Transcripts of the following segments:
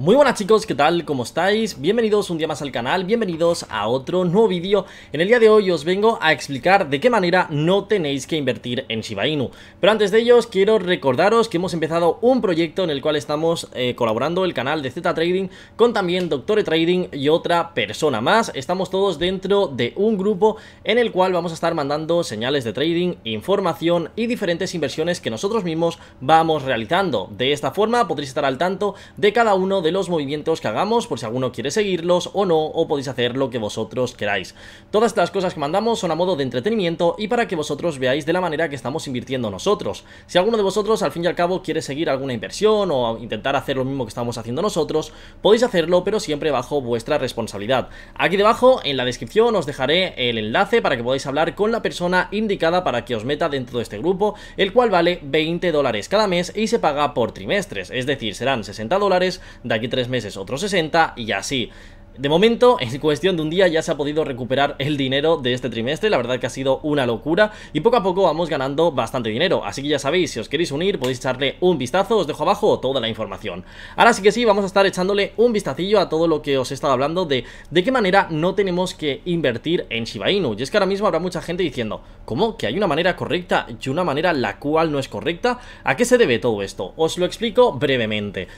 Muy buenas chicos, ¿qué tal? ¿Cómo estáis? Bienvenidos un día más al canal, bienvenidos a otro nuevo vídeo En el día de hoy os vengo a explicar de qué manera no tenéis que invertir en Shiba Inu Pero antes de ello quiero recordaros que hemos empezado un proyecto en el cual estamos eh, colaborando el canal de Z Trading Con también Doctor Trading y otra persona más Estamos todos dentro de un grupo en el cual vamos a estar mandando señales de trading, información y diferentes inversiones que nosotros mismos vamos realizando De esta forma podréis estar al tanto de cada uno de de los movimientos que hagamos, por si alguno quiere seguirlos o no, o podéis hacer lo que vosotros queráis. Todas estas cosas que mandamos son a modo de entretenimiento y para que vosotros veáis de la manera que estamos invirtiendo nosotros. Si alguno de vosotros al fin y al cabo quiere seguir alguna inversión o intentar hacer lo mismo que estamos haciendo nosotros, podéis hacerlo, pero siempre bajo vuestra responsabilidad. Aquí debajo, en la descripción, os dejaré el enlace para que podáis hablar con la persona indicada para que os meta dentro de este grupo, el cual vale 20 dólares cada mes y se paga por trimestres, es decir, serán 60 dólares de aquí tres meses otro 60 y así. De momento, en cuestión de un día ya se ha podido recuperar el dinero de este trimestre, la verdad que ha sido una locura y poco a poco vamos ganando bastante dinero, así que ya sabéis, si os queréis unir podéis echarle un vistazo, os dejo abajo toda la información. Ahora sí que sí, vamos a estar echándole un vistacillo a todo lo que os he estado hablando de de qué manera no tenemos que invertir en Shiba Inu, y es que ahora mismo habrá mucha gente diciendo, ¿cómo? ¿Que hay una manera correcta y una manera la cual no es correcta? ¿A qué se debe todo esto? Os lo explico brevemente.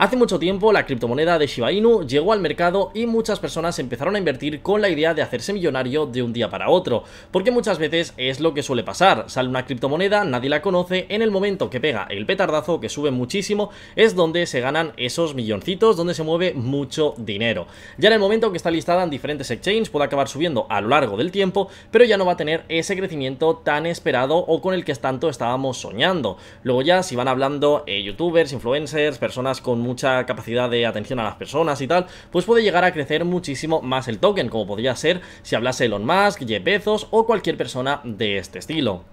Hace mucho tiempo la criptomoneda de Shiba Inu llegó al mercado y muchas personas empezaron a invertir con la idea de hacerse millonario de un día para otro, porque muchas veces es lo que suele pasar, sale una criptomoneda, nadie la conoce, en el momento que pega el petardazo, que sube muchísimo, es donde se ganan esos milloncitos, donde se mueve mucho dinero. Ya en el momento que está listada en diferentes exchanges puede acabar subiendo a lo largo del tiempo, pero ya no va a tener ese crecimiento tan esperado o con el que tanto estábamos soñando. Luego ya si van hablando eh, youtubers, influencers, personas con mucha capacidad de atención a las personas y tal, pues puede llegar a crecer muchísimo más el token, como podría ser si hablase Elon Musk, Jeff Bezos o cualquier persona de este estilo.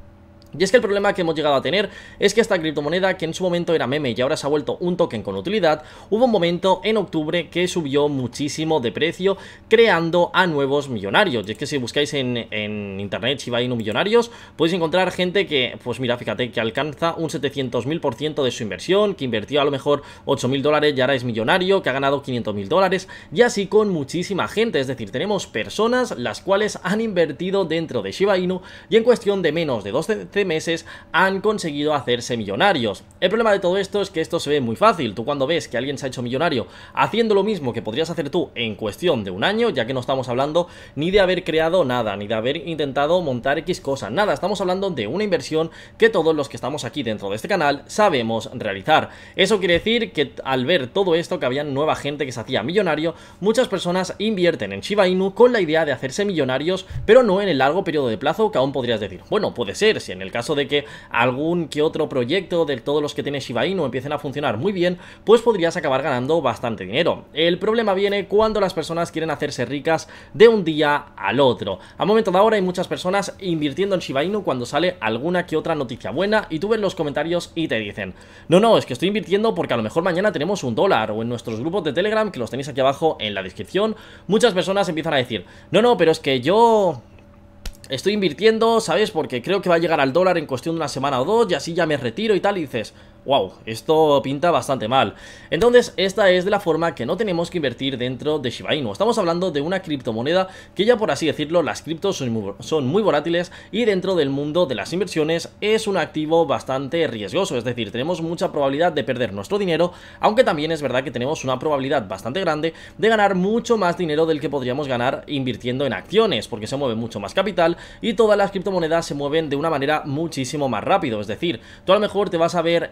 Y es que el problema que hemos llegado a tener es que esta criptomoneda, que en su momento era meme y ahora se ha vuelto un token con utilidad, hubo un momento en octubre que subió muchísimo de precio, creando a nuevos millonarios. Y es que si buscáis en, internet Shiba Inu millonarios, podéis encontrar gente que, pues mira, fíjate, que alcanza un 700.000% de su inversión, que invirtió a lo mejor 8.000 dólares y ahora es millonario, que ha ganado 500.000 dólares, y así con muchísima gente. Es decir, tenemos personas las cuales han invertido dentro de Shiba Inu y en cuestión de menos de 12 meses han conseguido hacerse millonarios. El problema de todo esto es que esto se ve muy fácil. Tú cuando ves que alguien se ha hecho millonario haciendo lo mismo que podrías hacer tú en cuestión de un año, ya que no estamos hablando ni de haber creado nada, ni de haber intentado montar X cosa, nada, estamos hablando de una inversión que todos los que estamos aquí dentro de este canal sabemos realizar. Eso quiere decir que al ver todo esto que había nueva gente que se hacía millonario, muchas personas invierten en Shiba Inu con la idea de hacerse millonarios, pero no en el largo periodo de plazo que aún podrías decir, bueno, puede ser, si en el el caso de que algún que otro proyecto de todos los que tiene Shiba Inu empiecen a funcionar muy bien, pues podrías acabar ganando bastante dinero. El problema viene cuando las personas quieren hacerse ricas de un día al otro. A momento de ahora hay muchas personas invirtiendo en Shiba Inu cuando sale alguna que otra noticia buena y tú ves los comentarios y te dicen, no, no, es que estoy invirtiendo porque a lo mejor mañana tenemos un dólar o en nuestros grupos de Telegram, que los tenéis aquí abajo en la descripción, muchas personas empiezan a decir, no, no, pero es que yo estoy invirtiendo, ¿sabes? Porque creo que va a llegar al dólar en cuestión de una semana o dos y así ya me retiro y tal. Y dices, wow, esto pinta bastante mal. Entonces, esta es de la forma que no tenemos que invertir dentro de Shiba Inu. Estamos hablando de una criptomoneda que ya por así decirlo, las criptos son muy, volátiles y dentro del mundo de las inversiones es un activo bastante riesgoso, es decir, tenemos mucha probabilidad de perder nuestro dinero, aunque también es verdad que tenemos una probabilidad bastante grande de ganar mucho más dinero del que podríamos ganar invirtiendo en acciones, porque se mueve mucho más capital y todas las criptomonedas se mueven de una manera muchísimo más rápido, es decir, tú a lo mejor te vas a ver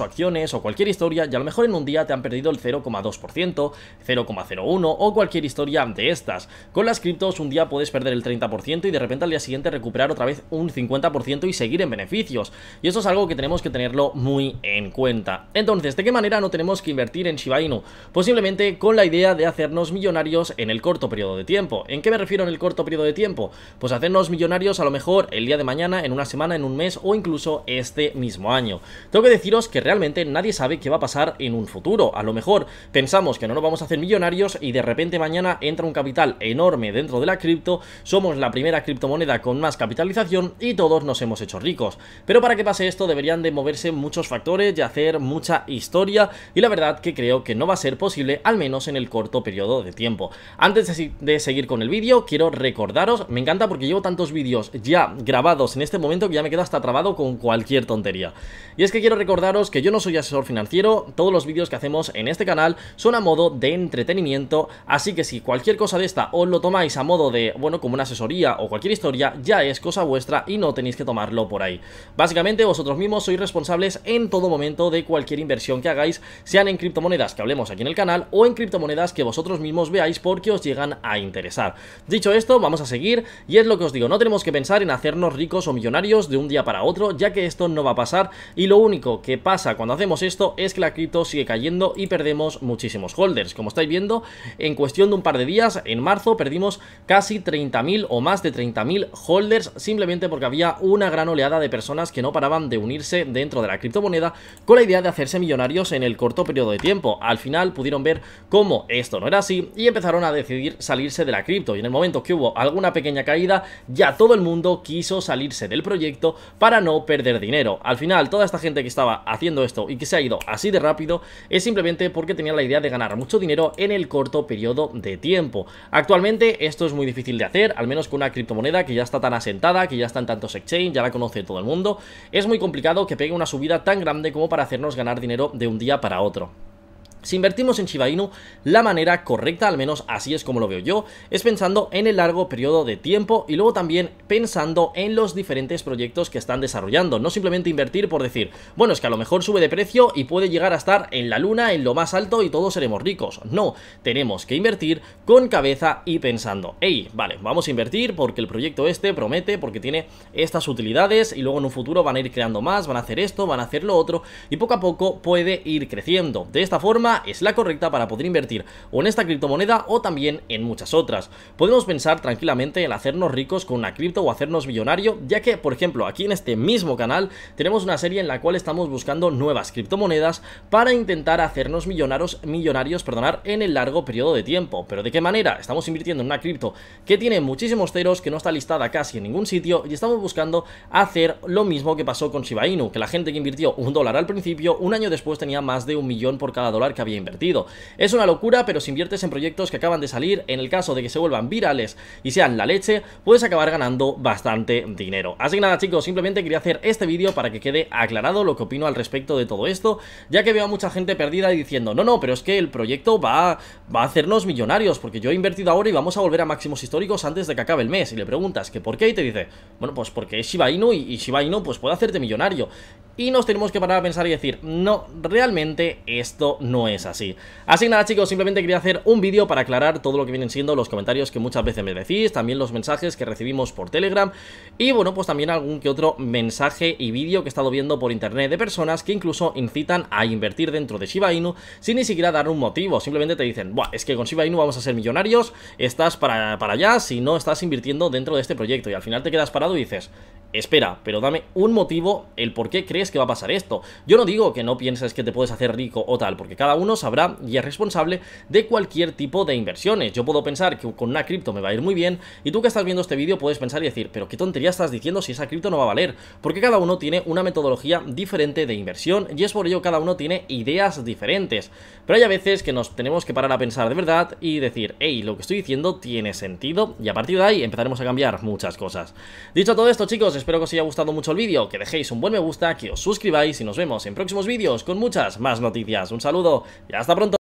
o acciones o cualquier historia y a lo mejor en un día te han perdido el 0,2%, 0,01 o cualquier historia de estas. Con las criptos un día puedes perder el 30% y de repente al día siguiente recuperar otra vez un 50% y seguir en beneficios. Y eso es algo que tenemos que tenerlo muy en cuenta. Entonces, ¿de qué manera no tenemos que invertir en Shiba Inu? Posiblemente pues con la idea de hacernos millonarios en el corto periodo de tiempo. ¿En qué me refiero en el corto periodo de tiempo? Pues hacernos millonarios a lo mejor el día de mañana, en una semana, en un mes o incluso este mismo año. Tengo que decir que realmente nadie sabe qué va a pasar en un futuro. A lo mejor pensamos que no nos vamos a hacer millonarios y de repente mañana entra un capital enorme dentro de la cripto, somos la primera criptomoneda con más capitalización y todos nos hemos hecho ricos. Pero para que pase esto deberían de moverse muchos factores y hacer mucha historia y la verdad que creo que no va a ser posible al menos en el corto periodo de tiempo. Antes de seguir con el vídeo quiero recordaros, me encanta porque llevo tantos vídeos ya grabados en este momento que ya me quedo hasta trabado con cualquier tontería. Y es que quiero recordar recordaros que yo no soy asesor financiero, todos los vídeos que hacemos en este canal son a modo de entretenimiento, así que si cualquier cosa de esta os lo tomáis a modo de, bueno, como una asesoría o cualquier historia, ya es cosa vuestra y no tenéis que tomarlo por ahí. Básicamente vosotros mismos sois responsables en todo momento de cualquier inversión que hagáis, sean en criptomonedas que hablemos aquí en el canal o en criptomonedas que vosotros mismos veáis porque os llegan a interesar. Dicho esto, vamos a seguir y es lo que os digo, no tenemos que pensar en hacernos ricos o millonarios de un día para otro, ya que esto no va a pasar y lo único que pasa cuando hacemos esto es que la cripto sigue cayendo y perdemos muchísimos holders. Como estáis viendo, en cuestión de un par de días, en marzo perdimos casi 30.000 o más de 30.000 holders simplemente porque había una gran oleada de personas que no paraban de unirse dentro de la criptomoneda con la idea de hacerse millonarios en el corto periodo de tiempo. Al final pudieron ver cómo esto no era así y empezaron a decidir salirse de la cripto y en el momento que hubo alguna pequeña caída ya todo el mundo quiso salirse del proyecto para no perder dinero. Al final toda esta gente que estaba haciendo esto y que se ha ido así de rápido es simplemente porque tenía la idea de ganar mucho dinero en el corto periodo de tiempo. Actualmente esto es muy difícil de hacer, al menos con una criptomoneda que ya está tan asentada, que ya está en tantos exchange, ya la conoce todo el mundo. Es muy complicado que pegue una subida tan grande como para hacernos ganar dinero de un día para otro. Si invertimos en Shiba Inu, la manera correcta, al menos así es como lo veo yo, es pensando en el largo periodo de tiempo y luego también pensando en los diferentes proyectos que están desarrollando. No simplemente invertir por decir, bueno, es que a lo mejor sube de precio y puede llegar a estar en la luna, en lo más alto y todos seremos ricos. No, tenemos que invertir con cabeza y pensando, hey, vale, vamos a invertir porque el proyecto este promete, porque tiene estas utilidades y luego en un futuro van a ir creando más, van a hacer esto, van a hacer lo otro y poco a poco puede ir creciendo. De esta forma, es la correcta para poder invertir o en esta criptomoneda o también en muchas otras. Podemos pensar tranquilamente en hacernos ricos con una cripto o hacernos millonario, ya que, por ejemplo, aquí en este mismo canal tenemos una serie en la cual estamos buscando nuevas criptomonedas para intentar hacernos millonarios, millonarios perdonar, en el largo periodo de tiempo. Pero ¿de qué manera? Estamos invirtiendo en una cripto que tiene muchísimos ceros, que no está listada casi en ningún sitio y estamos buscando hacer lo mismo que pasó con Shiba Inu, que la gente que invirtió un dólar al principio, un año después tenía más de un millón por cada dólar había invertido. Es una locura, pero si inviertes en proyectos que acaban de salir, en el caso de que se vuelvan virales y sean la leche, puedes acabar ganando bastante dinero. Así que nada chicos, simplemente quería hacer este vídeo para que quede aclarado lo que opino al respecto de todo esto, ya que veo a mucha gente perdida y diciendo, no, no, pero es que el proyecto va, a, va a hacernos millonarios, porque yo he invertido ahora y vamos a volver a máximos históricos antes de que acabe el mes. Y le preguntas que por qué y te dice, bueno, pues porque es Shiba Inu y, y Shiba Inu pues puede hacerte millonario. Y nos tenemos que parar a pensar y decir, no, realmente esto no es así. Así nada chicos, simplemente quería hacer un vídeo para aclarar todo lo que vienen siendo los comentarios que muchas veces me decís, también los mensajes que recibimos por Telegram y bueno, pues también algún que otro mensaje y vídeo que he estado viendo por internet de personas que incluso incitan a invertir dentro de Shiba Inu sin ni siquiera dar un motivo, simplemente te dicen, Buah, es que con Shiba Inu vamos a ser millonarios, estás para, para allá si no estás invirtiendo dentro de este proyecto y al final te quedas parado y dices, espera, pero dame un motivo el por qué crees que va a pasar esto. Yo no digo que no pienses que te puedes hacer rico o tal, porque cada uno sabrá y es responsable de cualquier tipo de inversiones. Yo puedo pensar que con una cripto me va a ir muy bien y tú que estás viendo este vídeo puedes pensar y decir, pero qué tontería estás diciendo si esa cripto no va a valer, porque cada uno tiene una metodología diferente de inversión y es por ello cada uno tiene ideas diferentes. Pero hay a veces que nos tenemos que parar a pensar de verdad y decir, hey, lo que estoy diciendo tiene sentido y a partir de ahí empezaremos a cambiar muchas cosas. Dicho todo esto chicos, espero que os haya gustado mucho el vídeo, que dejéis un buen me gusta, que os suscribáis y nos vemos en próximos vídeos con muchas más noticias. Un saludo ¡Y hasta pronto!